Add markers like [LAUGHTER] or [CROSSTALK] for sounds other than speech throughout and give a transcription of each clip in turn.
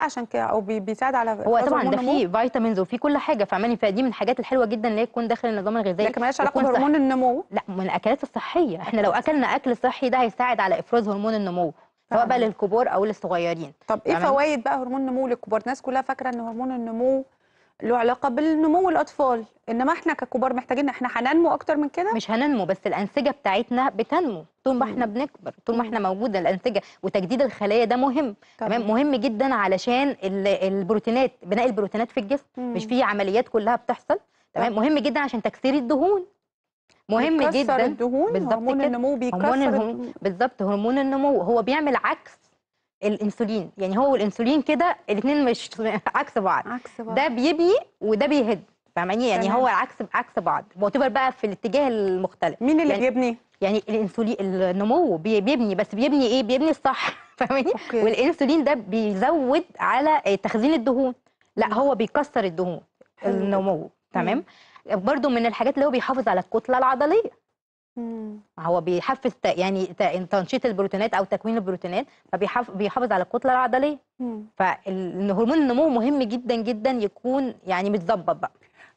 عشان كده او بيساعد على هو طبعا ده فيه فيتامينز وفيه كل حاجه فاهماني فدي من الحاجات الحلوه جدا اللي هي تكون داخل النظام الغذائي لكن مالهاش علاقه بهرمون النمو لا من الاكلات الصحيه احنا لو اكلنا اكل صحي ده هيساعد على افراز هرمون النمو سواء بقى للكبار او للصغيرين طب ايه فوائد بقى هرمون النمو للكبار الناس كلها فاكره ان هرمون النمو له علاقه بالنمو الاطفال انما احنا ككبار محتاجين احنا هننمو اكتر من كده مش هننمو بس الانسجه بتاعتنا بتنمو طول ما احنا بنكبر طول ما احنا موجوده الانسجه وتجديد الخلايا ده مهم تمام مهم جدا علشان البروتينات بناء البروتينات في الجسم مم. مش في عمليات كلها بتحصل تمام مهم جدا عشان تكسير الدهون مهم جدا الدهون بالظبط هرمون النمو بيكسر هرمون بالظبط هرمون النمو هو بيعمل عكس الانسولين يعني هو والانسولين كده الاثنين مش [LAUGHS] عكس بعض عكس بعض ده بيبني وده بيهد فاهماني يعني تمام. هو عكس عكس بعض معتبر بقى في الاتجاه المختلف مين اللي يعني بيبني يعني الانسولين النمو بيبني بس بيبني ايه بيبني الصح [LAUGHS] فاهماني والانسولين ده بيزود على تخزين الدهون لا هو بيكسر الدهون النمو تمام برضو من الحاجات اللي هو بيحافظ على الكتله العضليه مم. هو بيحفز يعني تنشيط البروتينات او تكوين البروتينات فبيحافظ على الكتله العضليه فهرمون النمو مهم جدا جدا يكون يعني متظبط بقى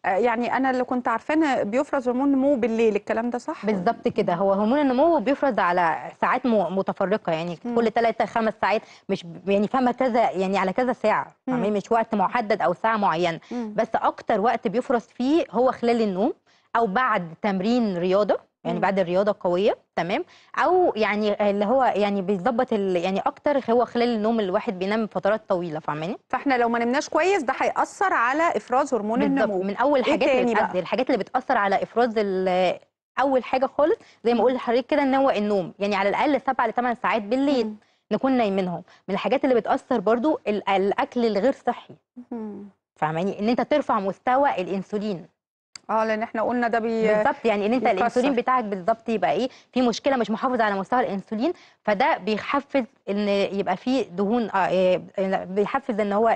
آه، يعني انا اللي كنت عارفاه بيفرز هرمون النمو بالليل الكلام ده صح بالظبط كده هو هرمون النمو بيفرز على ساعات متفرقه يعني مم. كل 3 5 ساعات مش يعني فما كذا يعني على كذا ساعه فاهمين مش وقت محدد او ساعه معينه بس اكتر وقت بيفرز فيه هو خلال النوم او بعد تمرين رياضه يعني بعد الرياضه القويه تمام او يعني اللي هو يعني بيظبط يعني اكتر هو خلال النوم الواحد بينام فترات طويله فاهماني فاحنا لو ما نمناش كويس ده هياثر على افراز هرمون النمو من اول إيه حاجات إيه اللي الحاجات اللي بتاثر على افراز اول حاجه خالص زي ما قلت لحضرتك كده ان هو النوم يعني على الاقل 7 ل 8 ساعات بالليل مم. نكون نايمينهم من الحاجات اللي بتاثر برضو الاكل الغير صحي فاهماني ان انت ترفع مستوى الانسولين اه لان احنا قلنا ده بي بالظبط يعني ان انت بيكسر. الانسولين بتاعك بالظبط يبقى ايه في مشكله مش محافظ على مستوى الانسولين فده بيحفز ان يبقى في دهون آه, آه، بيحفز ان هو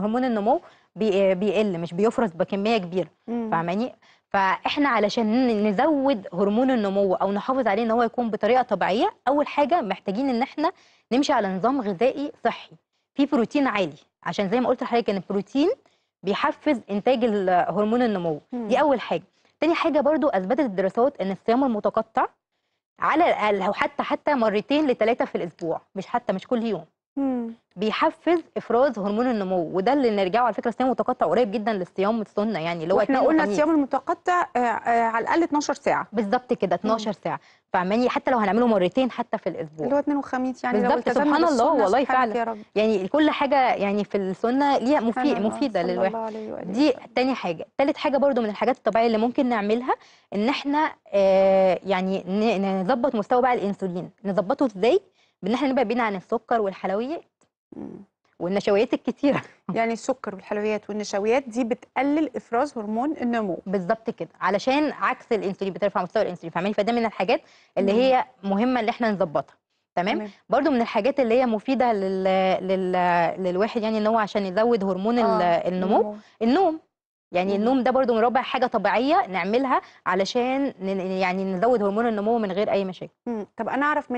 هرمون النمو بي آه، بيقل مش بيفرز بكميه كبيره فاهماني فاحنا علشان نزود هرمون النمو او نحافظ عليه ان هو يكون بطريقه طبيعيه اول حاجه محتاجين ان احنا نمشي على نظام غذائي صحي فيه بروتين عالي عشان زي ما قلت لحضرتك ان البروتين بيحفز انتاج هرمون النمو دي اول حاجه تاني حاجه برضو اثبتت الدراسات ان الصيام المتقطع على الاقل او حتى حتى مرتين لثلاثه في الاسبوع مش حتى مش كل يوم بيحفز افراز هرمون النمو وده اللي نرجعه على فكره الصيام المتقطع قريب جدا للصيام السنه يعني اللي هو احنا قلنا الصيام المتقطع آه، آه، على الاقل 12 ساعه بالظبط كده 12 ساعه فاهماني حتى لو هنعمله مرتين حتى في الاسبوع اللي هو اثنين وخميس يعني بالظبط سبحان الله والله فعلا يعني كل حاجه يعني في السنه ليها مفيد مفيده للواحد دي تاني حاجه ثالث حاجه برده من الحاجات الطبيعيه اللي ممكن نعملها ان احنا آه يعني نظبط مستوى بقى الانسولين نظبطه ازاي ان احنا نبعد بينا عن السكر والحلويات إمم. والنشويات الكتيره [LAUGHS] يعني السكر والحلويات والنشويات دي بتقلل افراز هرمون النمو بالظبط كده علشان عكس الانسولين بترفع مستوى الانسولين فاهماني فده من الحاجات اللي مم. هي مهمه اللي احنا نظبطها تمام برده من الحاجات اللي هي مفيده لل... لل... للواحد يعني ان هو عشان يزود هرمون آه. النمو مم. النوم يعني مم. النوم ده برده من ربع حاجه طبيعيه نعملها علشان يعني نزود هرمون النمو من غير اي مشاكل إمم. طب انا اعرف